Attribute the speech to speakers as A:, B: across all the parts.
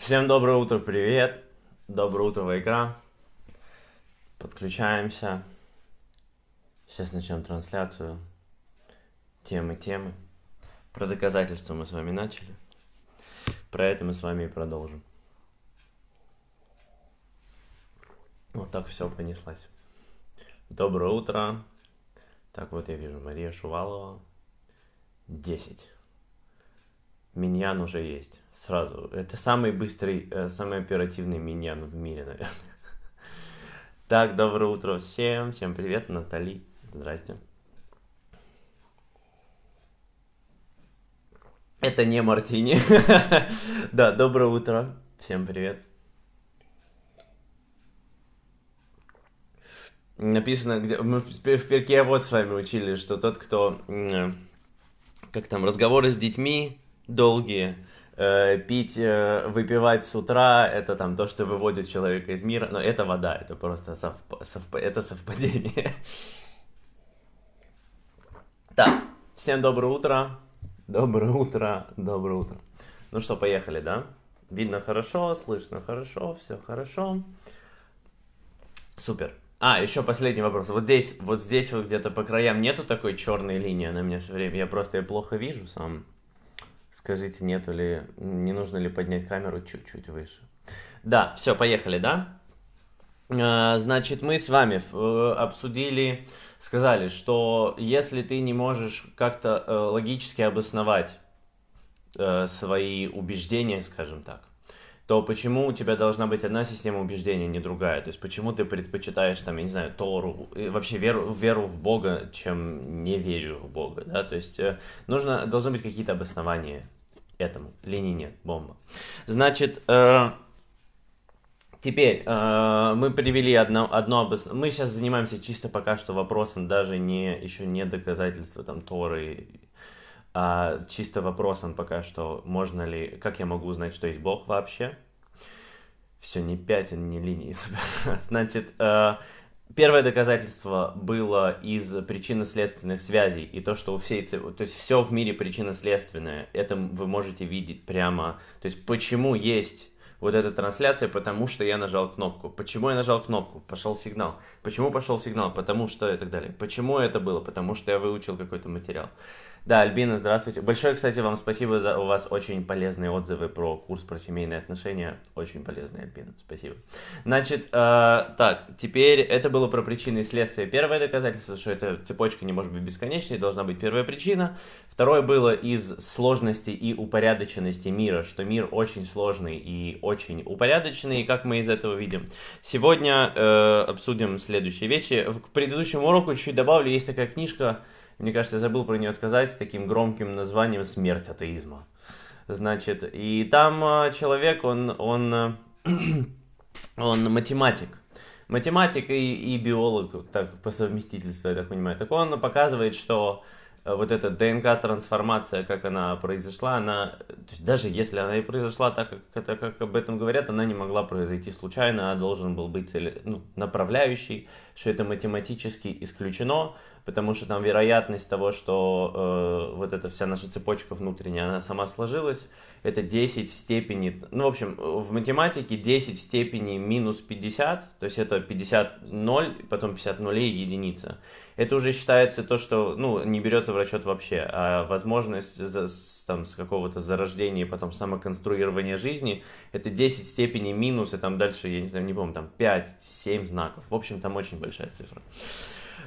A: Всем доброе утро, привет! Доброе утро, Вайкра. Подключаемся. Сейчас начнем трансляцию. Темы, темы. Про доказательства мы с вами начали. Про это мы с вами и продолжим. Вот так все понеслось, Доброе утро. Так вот я вижу Мария Шувалова. 10. Миньян уже есть сразу. Это самый быстрый, э, самый оперативный миньян в мире, наверное. Так, доброе утро всем. Всем привет, Натали. Здрасте. Это не Мартини. да, доброе утро. Всем привет. Написано, где мы в перке вот с вами учили, что тот, кто э, как там разговоры с детьми долгие, Э, пить, э, выпивать с утра, это там то, что выводит человека из мира, но это вода, это просто совп... Совп... это совпадение. Так, всем доброе утро, доброе утро, доброе утро. Ну что, поехали, да? Видно хорошо, слышно хорошо, все хорошо. Супер. А, еще последний вопрос. Вот здесь, вот здесь вот где-то по краям нету такой черной линии, на меня все время, я просто ее плохо вижу сам. Скажите, нету ли, не нужно ли поднять камеру чуть-чуть выше? Да, все, поехали, да? А, значит, мы с вами э, обсудили, сказали, что если ты не можешь как-то э, логически обосновать э, свои убеждения, скажем так, то почему у тебя должна быть одна система убеждения, а не другая? То есть почему ты предпочитаешь, там, я не знаю, Тору, э, вообще веру, веру в Бога, чем не верю в Бога, да? То есть э, нужно, должны быть какие-то обоснования этому. Линии нет, бомба. Значит, э, теперь э, мы привели одно, одно обоснование. Мы сейчас занимаемся чисто пока что вопросом даже не, еще не доказательства там Торы а, чисто вопрос он пока что, можно ли, как я могу узнать, что есть Бог вообще? Все, не пятен, не линии. Значит, э, первое доказательство было из причинно-следственных связей, и то, что у всей, то есть все в мире причинно-следственное, это вы можете видеть прямо, то есть почему есть вот эта трансляция, потому что я нажал кнопку. Почему я нажал кнопку? Пошел сигнал. Почему пошел сигнал? Потому что и так далее. Почему это было? Потому что я выучил какой-то материал. Да, Альбина, здравствуйте. Большое, кстати, вам спасибо за у вас очень полезные отзывы про курс про семейные отношения. Очень полезные, Альбина, спасибо. Значит, э, так, теперь это было про причины и следствия. Первое доказательство, что эта цепочка не может быть бесконечной, должна быть первая причина. Второе было из сложности и упорядоченности мира, что мир очень сложный и очень упорядоченный, как мы из этого видим. Сегодня э, обсудим следующие вещи. К предыдущему уроку чуть добавлю, есть такая книжка мне кажется, я забыл про нее сказать с таким громким названием «Смерть атеизма». Значит, и там а, человек, он, он, а, он математик. Математик и, и биолог, так, по совместительству, я так понимаю. Так он показывает, что а, вот эта ДНК-трансформация, как она произошла, она, даже если она и произошла так, как, это, как об этом говорят, она не могла произойти случайно, а должен был быть ну, направляющий, что это математически исключено, потому что там вероятность того, что э, вот эта вся наша цепочка внутренняя, она сама сложилась, это 10 в степени, ну, в общем, в математике 10 в степени минус 50, то есть это 50 0, потом 50 нулей и единица. Это уже считается то, что, ну, не берется в расчет вообще, а возможность за, с, там, с какого-то зарождения, потом самоконструирования жизни, это 10 в степени минус, и там дальше, я не знаю, не помню, там 5-7 знаков. В общем, там очень большая цифра.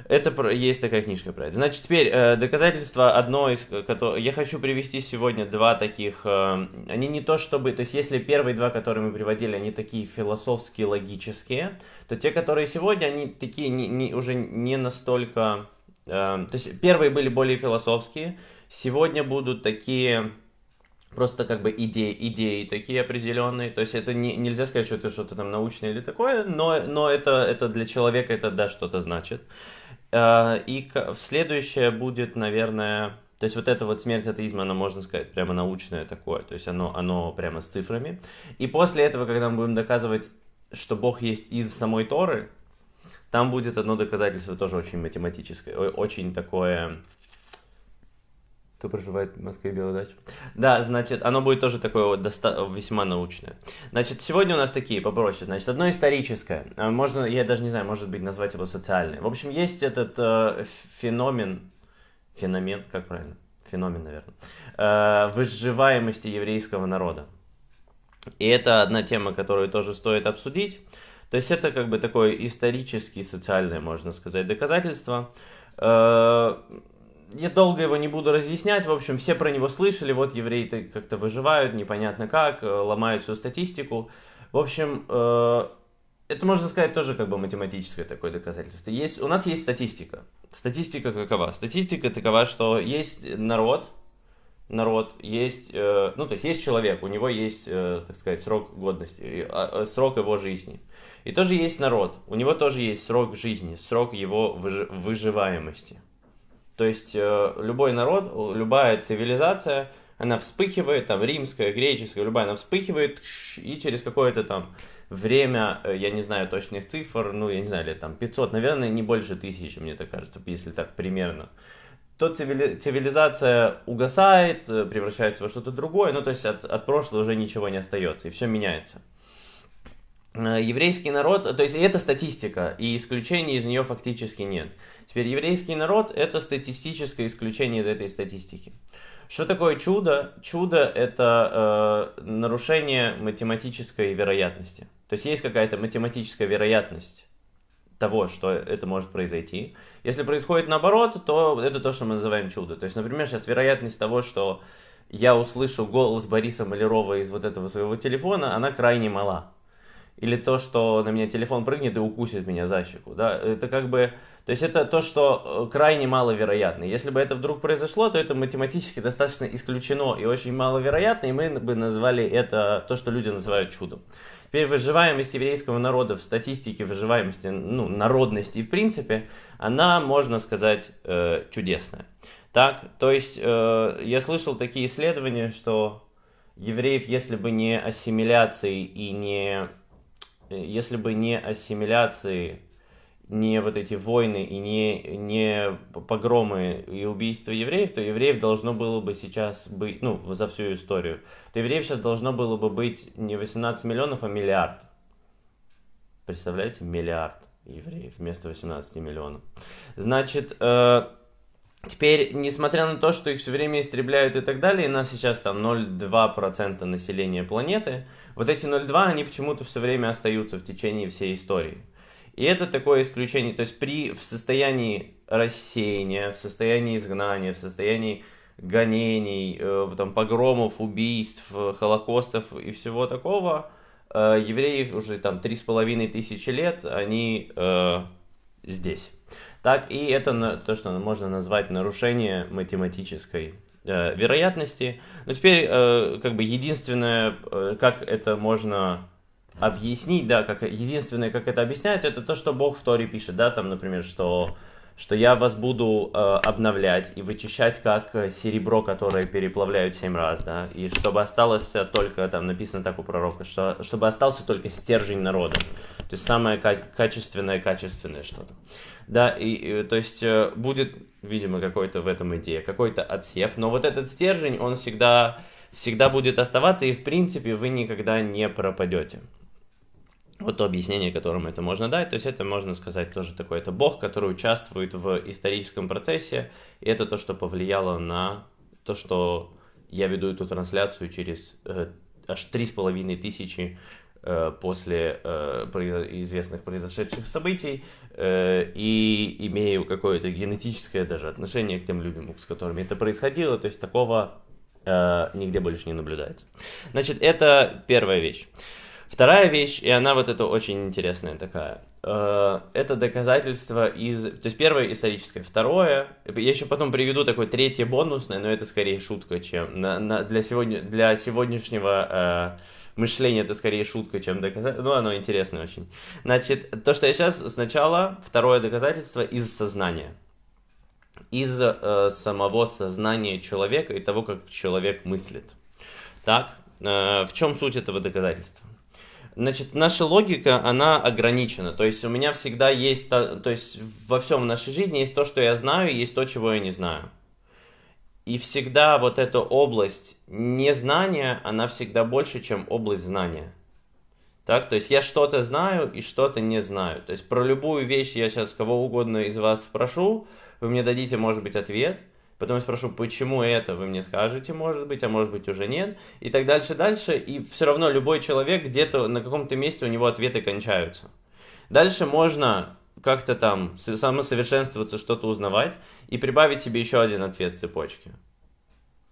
A: Это есть такая книжка про это. Значит, теперь э, доказательства одно из... Э, Которое, я хочу привести сегодня два таких... Э, они не то чтобы... То есть, если первые два, которые мы приводили, они такие философские, логические, то те, которые сегодня, они такие не, не, уже не настолько... Э, то есть, первые были более философские, сегодня будут такие просто как бы идеи, идеи такие определенные. То есть это не, нельзя сказать, что это что-то там научное или такое, но, но это, это для человека это да, что-то значит. А, и следующее будет, наверное, то есть вот эта вот смерть атеизма, она, можно сказать, прямо научное такое, то есть оно, оно прямо с цифрами. И после этого, когда мы будем доказывать, что Бог есть из самой Торы, там будет одно доказательство тоже очень математическое, очень такое кто проживает в Москве Белую дачу? Да, значит, оно будет тоже такое вот доста- весьма научное. Значит, сегодня у нас такие попроще. Значит, одно историческое. А, можно, я даже не знаю, может быть, назвать его социальное. В общем, есть этот э, феномен, феномен, как правильно? Феномен, наверное. Э, выживаемости еврейского народа. И это одна тема, которую тоже стоит обсудить. То есть это как бы такое исторически социальное, можно сказать, доказательство. Э, я долго его не буду разъяснять, в общем, все про него слышали, вот евреи то как-то выживают, непонятно как, э, ломают всю статистику. В общем, э, это можно сказать тоже как бы математическое такое доказательство. Есть, у нас есть статистика. Статистика какова? Статистика такова, что есть народ, народ, есть, э, ну то есть есть человек, у него есть, так сказать, срок годности, а, а, срок его жизни. И тоже есть народ, у него тоже есть срок жизни, срок его выж, выживаемости. То есть э, любой народ, любая цивилизация, она вспыхивает, там римская, греческая, любая, она вспыхивает, и через какое-то там время, э, я не знаю точных цифр, ну, я не знаю, лет там 500, наверное, не больше тысячи, мне так кажется, если так примерно, то цивили... цивилизация угасает, э, превращается во что-то другое, ну, то есть от, от прошлого уже ничего не остается, и все меняется. Э, еврейский народ, то есть это статистика, и исключений из нее фактически нет. Теперь еврейский народ это статистическое исключение из этой статистики. Что такое чудо? Чудо это э, нарушение математической вероятности. То есть есть какая-то математическая вероятность того, что это может произойти. Если происходит наоборот, то это то, что мы называем чудо. То есть, например, сейчас вероятность того, что я услышу голос Бориса Малярова из вот этого своего телефона, она крайне мала или то, что на меня телефон прыгнет и укусит меня за щеку, да, это как бы, то есть это то, что э, крайне маловероятно. Если бы это вдруг произошло, то это математически достаточно исключено и очень маловероятно, и мы бы назвали это то, что люди называют чудом. Теперь выживаемость еврейского народа в статистике выживаемости, ну, народности в принципе, она, можно сказать, э, чудесная. Так, то есть э, я слышал такие исследования, что евреев, если бы не ассимиляции и не Э, если бы не ассимиляции, не вот эти войны и не, не погромы и убийства евреев, то евреев должно было бы сейчас быть, ну, за всю историю, то евреев сейчас должно было бы быть не 18 миллионов, а миллиард. Представляете, миллиард евреев вместо 18 миллионов. Значит, э, Теперь, несмотря на то, что их все время истребляют и так далее, у нас сейчас там 0,2% населения планеты, вот эти 0,2, они почему-то все время остаются в течение всей истории. И это такое исключение. То есть при, в состоянии рассеяния, в состоянии изгнания, в состоянии гонений, э, там, погромов, убийств, холокостов и всего такого, э, евреев уже там 3,5 тысячи лет, они э, здесь. Так, и это то, что можно назвать нарушение математической э, вероятности. Но теперь, э, как бы, единственное, э, как это можно объяснить, да, как единственное, как это объясняется, это то, что Бог в Торе пишет, да, там, например, что что я вас буду э, обновлять и вычищать как э, серебро, которое переплавляют семь раз, да, и чтобы осталось только, там написано так у пророка, что, чтобы остался только стержень народа, то есть самое качественное, качественное что-то. Да, и, и то есть э, будет, видимо, какой-то в этом идея, какой-то отсев, но вот этот стержень, он всегда, всегда будет оставаться, и в принципе вы никогда не пропадете. Вот то объяснение, которому это можно дать, то есть это, можно сказать, тоже такое, это бог, который участвует в историческом процессе, и это то, что повлияло на то, что я веду эту трансляцию через э, аж три с половиной тысячи э, после э, произ... известных произошедших событий э, и имею какое-то генетическое даже отношение к тем людям, с которыми это происходило, то есть такого э, нигде больше не наблюдается. Значит, это первая вещь. Вторая вещь, и она вот это очень интересная такая, э, это доказательство из... То есть первое историческое, второе... Я еще потом приведу такой третье бонусное, но это скорее шутка, чем... На, на, для, сегодня, для сегодняшнего э, мышления это скорее шутка, чем доказательство. Ну, оно интересное очень. Значит, то, что я сейчас сначала, второе доказательство из сознания. Из э, самого сознания человека и того, как человек мыслит. Так, э, в чем суть этого доказательства? Значит, наша логика, она ограничена. То есть у меня всегда есть, то есть во всем в нашей жизни есть то, что я знаю, есть то, чего я не знаю. И всегда вот эта область незнания, она всегда больше, чем область знания. Так, то есть я что-то знаю и что-то не знаю. То есть про любую вещь я сейчас кого угодно из вас спрошу, вы мне дадите, может быть, ответ – Потом я спрошу, почему это вы мне скажете, может быть, а может быть уже нет. И так дальше, дальше. И все равно любой человек где-то на каком-то месте у него ответы кончаются. Дальше можно как-то там самосовершенствоваться, что-то узнавать и прибавить себе еще один ответ в цепочке.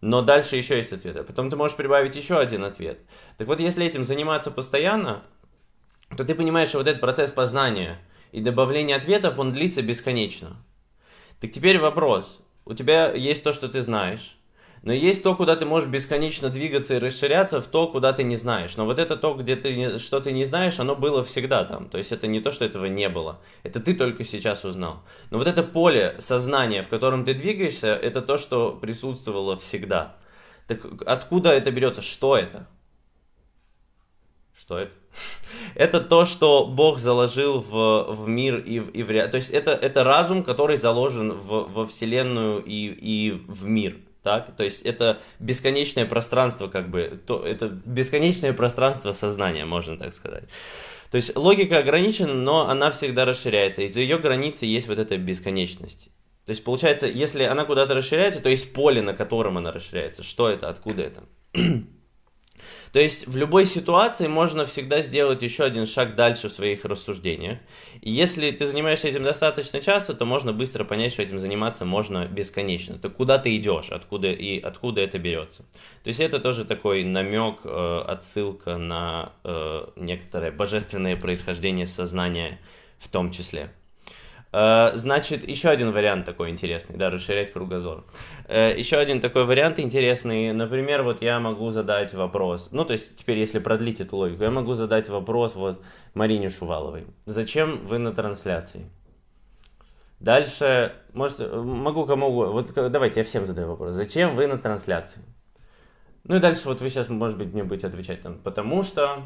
A: Но дальше еще есть ответы. А потом ты можешь прибавить еще один ответ. Так вот, если этим заниматься постоянно, то ты понимаешь, что вот этот процесс познания и добавления ответов, он длится бесконечно. Так теперь вопрос, у тебя есть то, что ты знаешь. Но есть то, куда ты можешь бесконечно двигаться и расширяться, в то, куда ты не знаешь. Но вот это то, где ты, что ты не знаешь, оно было всегда там. То есть это не то, что этого не было. Это ты только сейчас узнал. Но вот это поле сознания, в котором ты двигаешься, это то, что присутствовало всегда. Так откуда это берется? Что это? Что это? это то, что Бог заложил в, в мир и в, и в реальность. То есть это, это разум, который заложен в, во Вселенную и, и в мир. Так? То есть это бесконечное пространство, как бы, то, это бесконечное пространство сознания, можно так сказать. То есть логика ограничена, но она всегда расширяется. Из-за ее границы есть вот эта бесконечность. То есть получается, если она куда-то расширяется, то есть поле, на котором она расширяется. Что это, откуда это? То есть в любой ситуации можно всегда сделать еще один шаг дальше в своих рассуждениях. И если ты занимаешься этим достаточно часто, то можно быстро понять, что этим заниматься можно бесконечно. Ты куда ты идешь, откуда и откуда это берется. То есть это тоже такой намек, э, отсылка на э, некоторое божественное происхождение сознания в том числе. Э, значит, еще один вариант такой интересный, да, расширять кругозор. Э, еще один такой вариант интересный, например, вот я могу задать вопрос, ну, то есть теперь, если продлить эту логику, я могу задать вопрос вот Марине Шуваловой. Зачем вы на трансляции? Дальше, может, могу кому вот давайте я всем задаю вопрос. Зачем вы на трансляции? Ну и дальше вот вы сейчас, может быть, мне будете отвечать там, потому что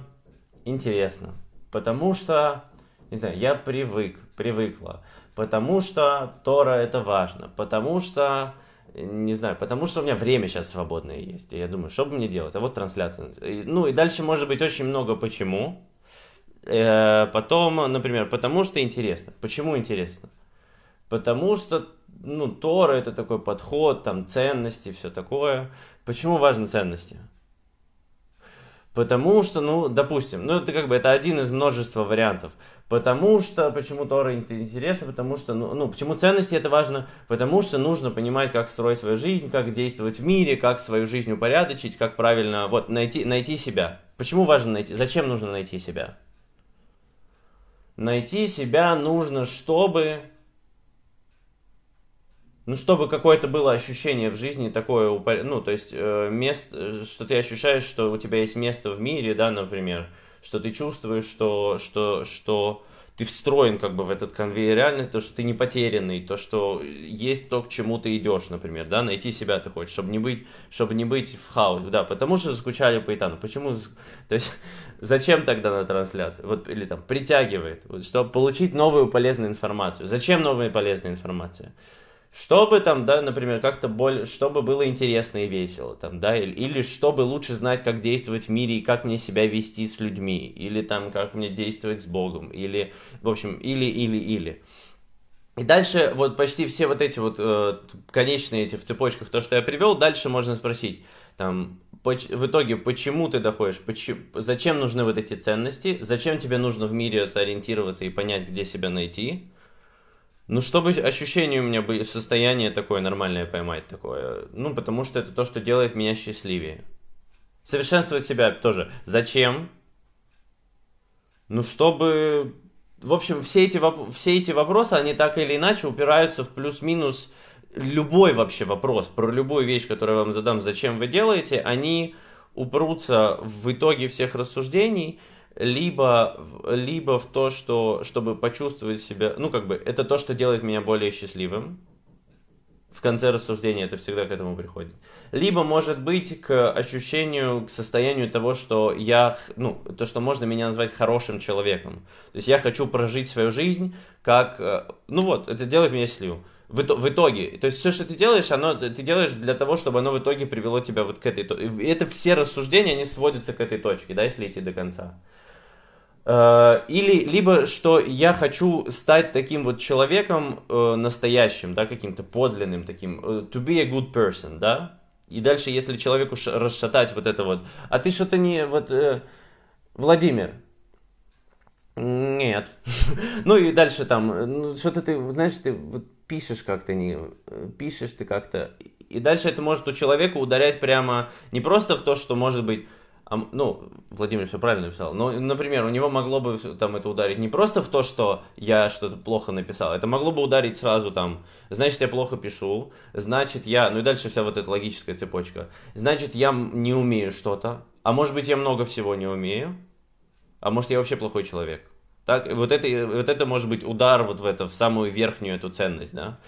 A: интересно, потому что не знаю, я привык, привыкла, потому что Тора это важно, потому что, не знаю, потому что у меня время сейчас свободное есть. И я думаю, что бы мне делать? А вот трансляция. И, ну и дальше может быть очень много почему. Э, потом, например, потому что интересно. Почему интересно? Потому что, ну, Тора это такой подход, там ценности, все такое. Почему важны ценности? Потому что, ну, допустим, ну это как бы это один из множества вариантов. Потому что, почему Тора интересно, потому что, ну, ну, почему ценности это важно, потому что нужно понимать, как строить свою жизнь, как действовать в мире, как свою жизнь упорядочить, как правильно, вот, найти, найти себя. Почему важно найти, зачем нужно найти себя? Найти себя нужно, чтобы ну, чтобы какое-то было ощущение в жизни такое, ну, то есть, э, место, э, что ты ощущаешь, что у тебя есть место в мире, да, например, что ты чувствуешь, что, что, что ты встроен как бы в этот конвейер реальности, то, что ты не потерянный, то, что есть то, к чему ты идешь, например, да, найти себя ты хочешь, чтобы не быть, чтобы не быть в хаосе, да, потому что заскучали по Итану, почему, то есть, зачем тогда на трансляцию, вот, или там, притягивает, вот, чтобы получить новую полезную информацию, зачем новая полезная информация? чтобы там, да, например, как-то более, чтобы было интересно и весело, там, да, или, или чтобы лучше знать, как действовать в мире и как мне себя вести с людьми, или там, как мне действовать с Богом, или, в общем, или, или, или. И дальше вот почти все вот эти вот э, конечные эти в цепочках, то, что я привел, дальше можно спросить, там, в итоге, почему ты доходишь, почему, зачем нужны вот эти ценности, зачем тебе нужно в мире сориентироваться и понять, где себя найти, ну, чтобы ощущение у меня было, состояние такое нормальное поймать такое. Ну, потому что это то, что делает меня счастливее. Совершенствовать себя тоже. Зачем? Ну, чтобы... В общем, все эти, воп... все эти вопросы, они так или иначе упираются в плюс-минус любой вообще вопрос, про любую вещь, которую я вам задам, зачем вы делаете, они упрутся в итоге всех рассуждений – либо, либо в то, что, чтобы почувствовать себя, ну, как бы, это то, что делает меня более счастливым. В конце рассуждения это всегда к этому приходит. Либо, может быть, к ощущению, к состоянию того, что я, ну, то, что можно меня назвать хорошим человеком. То есть я хочу прожить свою жизнь как, э, ну вот, это делает меня счастливым в, в итоге. То есть все, что ты делаешь, оно ты делаешь для того, чтобы оно в итоге привело тебя вот к этой точке. Это все рассуждения, они сводятся к этой точке, да, если идти до конца. Э, или либо что я хочу стать таким вот человеком э, настоящим, да, каким-то подлинным таким, э, to be a good person, да. И дальше, если человеку расшатать вот это вот, а ты что-то не вот э, Владимир, нет. ну и дальше там, ну что-то ты, знаешь, ты вот пишешь как-то не, пишешь ты как-то, и дальше это может у человека ударять прямо не просто в то, что может быть а, ну, Владимир все правильно написал, но, например, у него могло бы там это ударить не просто в то, что я что-то плохо написал, это могло бы ударить сразу там, значит, я плохо пишу, значит, я, ну и дальше вся вот эта логическая цепочка, значит, я не умею что-то, а может быть, я много всего не умею, а может, я вообще плохой человек. Так, вот это, вот это может быть удар вот в это, в самую верхнюю эту ценность, да.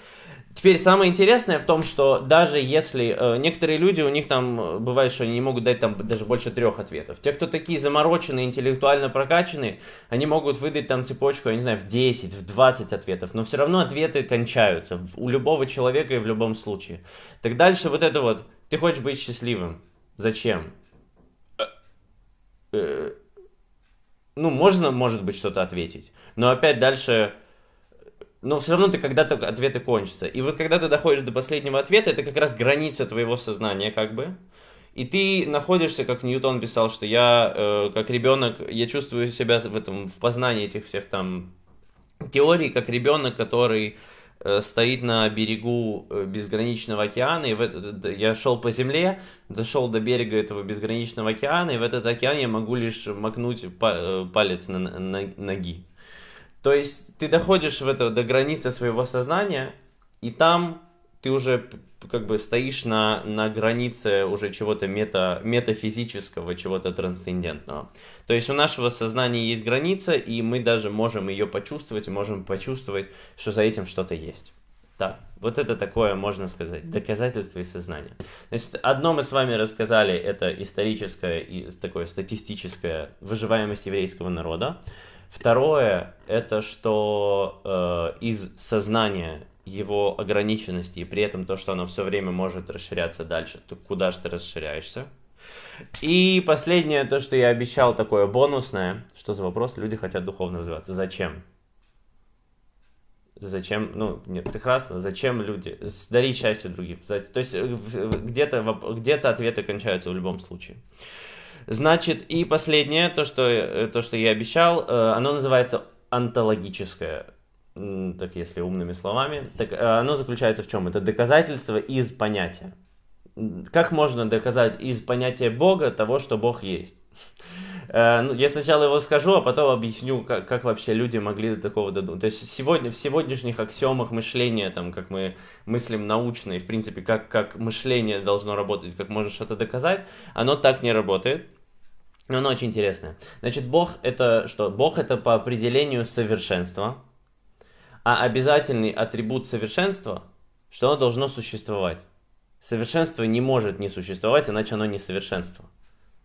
A: Теперь самое интересное в том, что даже если э, некоторые люди, у них там э, бывает, что они не могут дать там даже больше трех ответов. Те, кто такие замороченные, интеллектуально прокачанные, они могут выдать там цепочку, я не знаю, в 10, в 20 ответов, но все равно ответы кончаются у любого человека и в любом случае. Так дальше вот это вот, ты хочешь быть счастливым, зачем? Э, э, ну, можно, может быть, что-то ответить, но опять дальше но все равно ты когда-то ответы кончатся. И вот когда ты доходишь до последнего ответа, это как раз граница твоего сознания, как бы. И ты находишься, как Ньютон писал, что я, э, как ребенок, я чувствую себя в этом, в познании этих всех там теорий, как ребенок, который э, стоит на берегу э, безграничного океана, и в этот, э, я шел по земле, дошел до берега этого безграничного океана, и в этот океан я могу лишь макнуть э, палец на, на, ноги. То есть ты доходишь в это, до границы своего сознания, и там ты уже как бы стоишь на, на границе уже чего-то мета, метафизического, чего-то трансцендентного. То есть у нашего сознания есть граница, и мы даже можем ее почувствовать, можем почувствовать, что за этим что-то есть. Так, вот это такое, можно сказать, доказательство и сознание. Значит, одно мы с вами рассказали, это историческое и такое статистическое выживаемость еврейского народа. Второе, это что э, из сознания его ограниченности и при этом то, что оно все время может расширяться дальше, то куда же ты расширяешься? И последнее, то, что я обещал, такое бонусное, что за вопрос, люди хотят духовно развиваться. Зачем? Зачем, ну, нет, прекрасно, зачем люди, дари счастье другим. То есть э, где-то где ответы кончаются в любом случае. Значит, и последнее, то, что, э, то, что я обещал, э, оно называется антологическое так если умными словами, так э, оно заключается в чем? Это доказательство из понятия. Как можно доказать из понятия Бога того, что Бог есть? Ну, я сначала его скажу, а потом объясню, как, как вообще люди могли до такого додумать. То есть сегодня, в сегодняшних аксиомах мышления, там, как мы мыслим научно, и в принципе, как, как мышление должно работать, как можешь что-то доказать, оно так не работает. Но она очень интересная. Значит, Бог это что? Бог это по определению совершенство. А обязательный атрибут совершенства, что оно должно существовать. Совершенство не может не существовать, иначе оно не совершенство.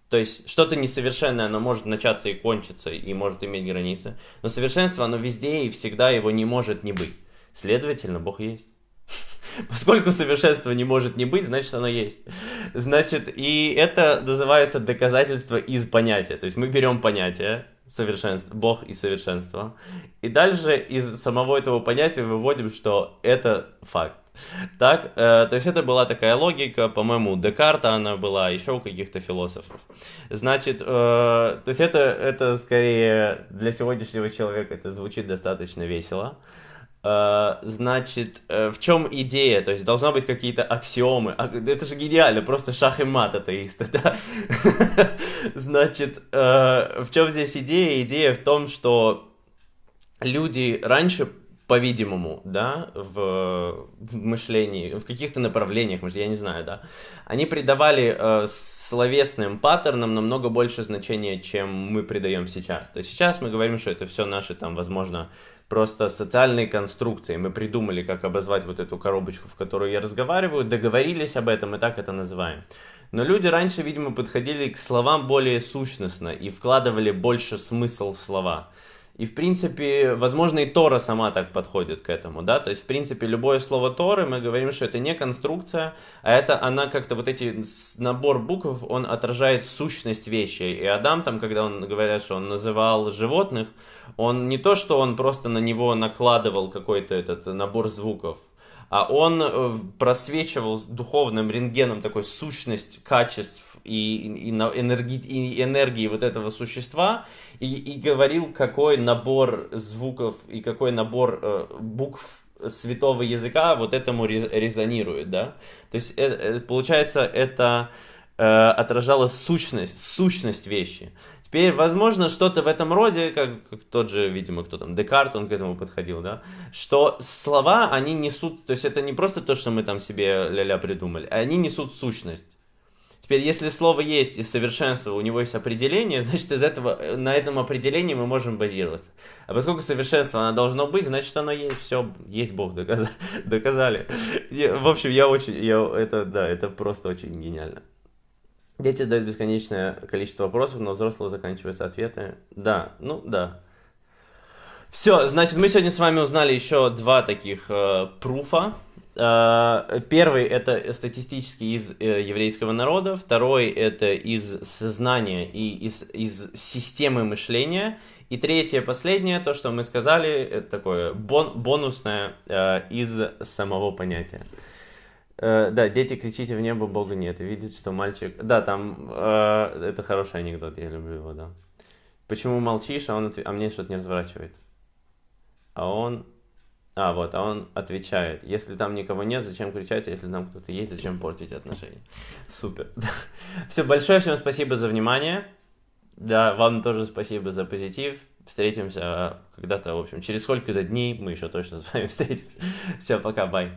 A: То есть что-то несовершенное, оно может начаться и кончиться, и может иметь границы. Но совершенство, оно везде и всегда его не может не быть. Следовательно, Бог есть. Поскольку совершенства не может не быть, значит оно есть. Значит, и это называется доказательство из понятия. То есть мы берем понятие, совершенство, Бог и совершенство. И дальше из самого этого понятия выводим, что это факт. Так, э, то есть это была такая логика, по-моему, у Декарта она была, еще у каких-то философов. Значит, э, то есть это, это скорее для сегодняшнего человека это звучит достаточно весело. Э, Э, значит, э, в чем идея? То есть должна быть какие-то аксиомы. А, это же гениально, просто шах и мат атеиста, да? Значит, э, в чем здесь идея? Идея в том, что люди раньше по-видимому, да, в, в мышлении, в каких-то направлениях, я не знаю, да, они придавали э, словесным паттернам намного больше значения, чем мы придаем сейчас. То есть сейчас мы говорим, что это все наши, там, возможно, просто социальной конструкцией. Мы придумали, как обозвать вот эту коробочку, в которую я разговариваю, договорились об этом и так это называем. Но люди раньше, видимо, подходили к словам более сущностно и вкладывали больше смысл в слова. И, в принципе, возможно, и Тора сама так подходит к этому, да, то есть, в принципе, любое слово Торы, мы говорим, что это не конструкция, а это она как-то, вот эти, набор букв, он отражает сущность вещей. и Адам там, когда он, говорят, что он называл животных, он не то, что он просто на него накладывал какой-то этот набор звуков, а он э, просвечивал духовным рентгеном такой сущность качеств и, и, и, энергии, и энергии вот этого существа и, и говорил, какой набор звуков и какой набор э, букв святого языка вот этому резонирует, да? То есть э, э, получается это э, отражало сущность, сущность вещи. Теперь, возможно, что-то в этом роде, как, как тот же, видимо, кто там, Декарт, он к этому подходил, да, что слова, они несут, то есть это не просто то, что мы там себе ля-ля придумали, а они несут сущность. Теперь, если слово есть и совершенство, у него есть определение, значит, из этого, на этом определении мы можем базироваться. А поскольку совершенство оно должно быть, значит, оно есть, все, есть Бог, доказали. доказали. В общем, я очень, я, это, да, это просто очень гениально. Дети задают бесконечное количество вопросов, но взрослые заканчиваются ответы. Да, ну да. Все, значит, мы сегодня с вами узнали еще два таких э, пруфа. Э, первый это статистический из э, еврейского народа, второй это из сознания и из, из системы мышления. И третье, последнее, то, что мы сказали, это такое бон, бонусное э, из самого понятия. Э, да, дети кричите в небо, Бога нет. И видит, что мальчик... Да, там... Э, это хороший анекдот, я люблю его, да. Почему молчишь, а, он отв... а мне что-то не разворачивает? А он... А, вот, а он отвечает, если там никого нет, зачем кричать, а если там кто-то есть, зачем портить отношения. Супер. Все, большое всем спасибо за внимание. Да, вам тоже спасибо за позитив. Встретимся а, когда-то, в общем, через сколько-то дней мы еще точно с вами встретимся. Все, пока, бай.